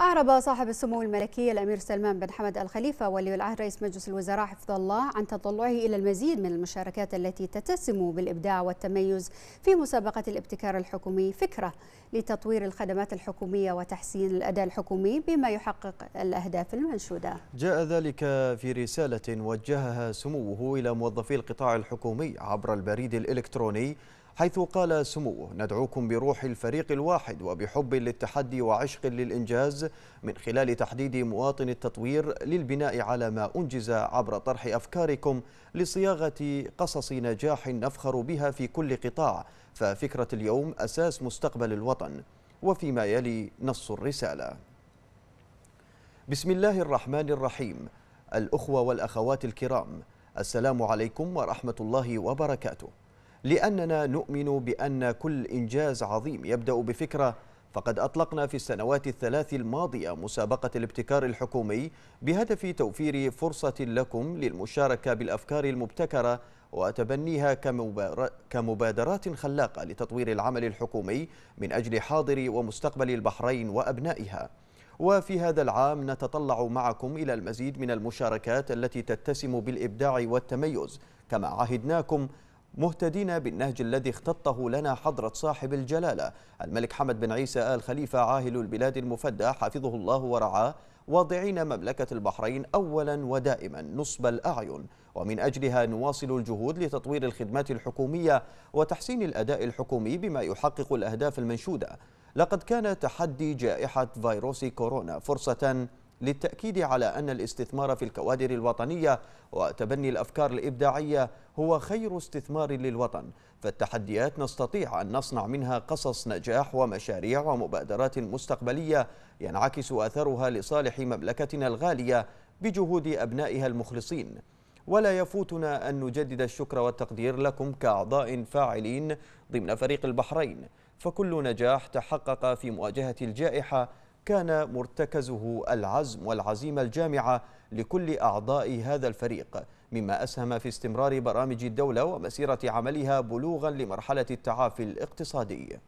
أعرب صاحب السمو الملكي الأمير سلمان بن حمد الخليفة ولي العهد رئيس مجلس الوزراء حفظ الله عن تطلعه إلى المزيد من المشاركات التي تتسم بالإبداع والتميز في مسابقة الابتكار الحكومي فكرة لتطوير الخدمات الحكومية وتحسين الأداء الحكومي بما يحقق الأهداف المنشودة جاء ذلك في رسالة وجهها سموه إلى موظفي القطاع الحكومي عبر البريد الإلكتروني حيث قال سموه ندعوكم بروح الفريق الواحد وبحب للتحدي وعشق للإنجاز من خلال تحديد مواطن التطوير للبناء على ما أنجز عبر طرح أفكاركم لصياغة قصص نجاح نفخر بها في كل قطاع ففكرة اليوم أساس مستقبل الوطن وفيما يلي نص الرسالة بسم الله الرحمن الرحيم الأخوة والأخوات الكرام السلام عليكم ورحمة الله وبركاته لأننا نؤمن بأن كل إنجاز عظيم يبدأ بفكرة فقد أطلقنا في السنوات الثلاث الماضية مسابقة الابتكار الحكومي بهدف توفير فرصة لكم للمشاركة بالأفكار المبتكرة وتبنيها كمبادرات خلاقة لتطوير العمل الحكومي من أجل حاضر ومستقبل البحرين وأبنائها وفي هذا العام نتطلع معكم إلى المزيد من المشاركات التي تتسم بالإبداع والتميز كما عهدناكم مهتدين بالنهج الذي اختطه لنا حضرة صاحب الجلالة الملك حمد بن عيسى آل خليفة عاهل البلاد المفدى حفظه الله ورعاه واضعين مملكة البحرين أولا ودائما نصب الأعين ومن أجلها نواصل الجهود لتطوير الخدمات الحكومية وتحسين الأداء الحكومي بما يحقق الأهداف المنشودة لقد كان تحدي جائحة فيروس كورونا فرصة للتأكيد على أن الاستثمار في الكوادر الوطنية وتبني الأفكار الإبداعية هو خير استثمار للوطن فالتحديات نستطيع أن نصنع منها قصص نجاح ومشاريع ومبادرات مستقبلية ينعكس أثرها لصالح مملكتنا الغالية بجهود أبنائها المخلصين ولا يفوتنا أن نجدد الشكر والتقدير لكم كأعضاء فاعلين ضمن فريق البحرين فكل نجاح تحقق في مواجهة الجائحة كان مرتكزه العزم والعزيمة الجامعة لكل أعضاء هذا الفريق مما أسهم في استمرار برامج الدولة ومسيرة عملها بلوغا لمرحلة التعافي الاقتصادي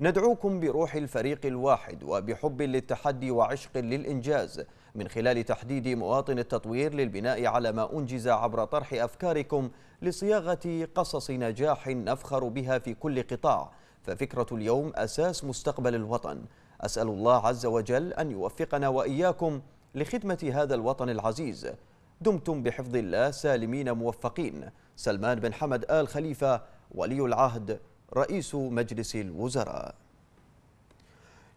ندعوكم بروح الفريق الواحد وبحب للتحدي وعشق للإنجاز من خلال تحديد مواطن التطوير للبناء على ما أنجز عبر طرح أفكاركم لصياغة قصص نجاح نفخر بها في كل قطاع ففكرة اليوم أساس مستقبل الوطن أسأل الله عز وجل أن يوفقنا وإياكم لخدمة هذا الوطن العزيز دمتم بحفظ الله سالمين موفقين سلمان بن حمد آل خليفة ولي العهد رئيس مجلس الوزراء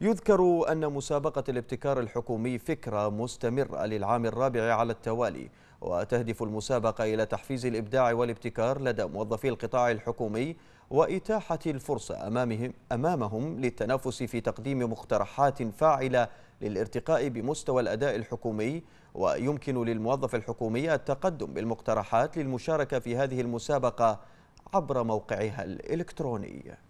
يذكر أن مسابقة الابتكار الحكومي فكرة مستمرة للعام الرابع على التوالي وتهدف المسابقة إلى تحفيز الإبداع والابتكار لدى موظفي القطاع الحكومي وإتاحة الفرصة أمامهم, أمامهم للتنافس في تقديم مقترحات فاعلة للارتقاء بمستوى الأداء الحكومي ويمكن للموظف الحكومي التقدم بالمقترحات للمشاركة في هذه المسابقة عبر موقعها الإلكتروني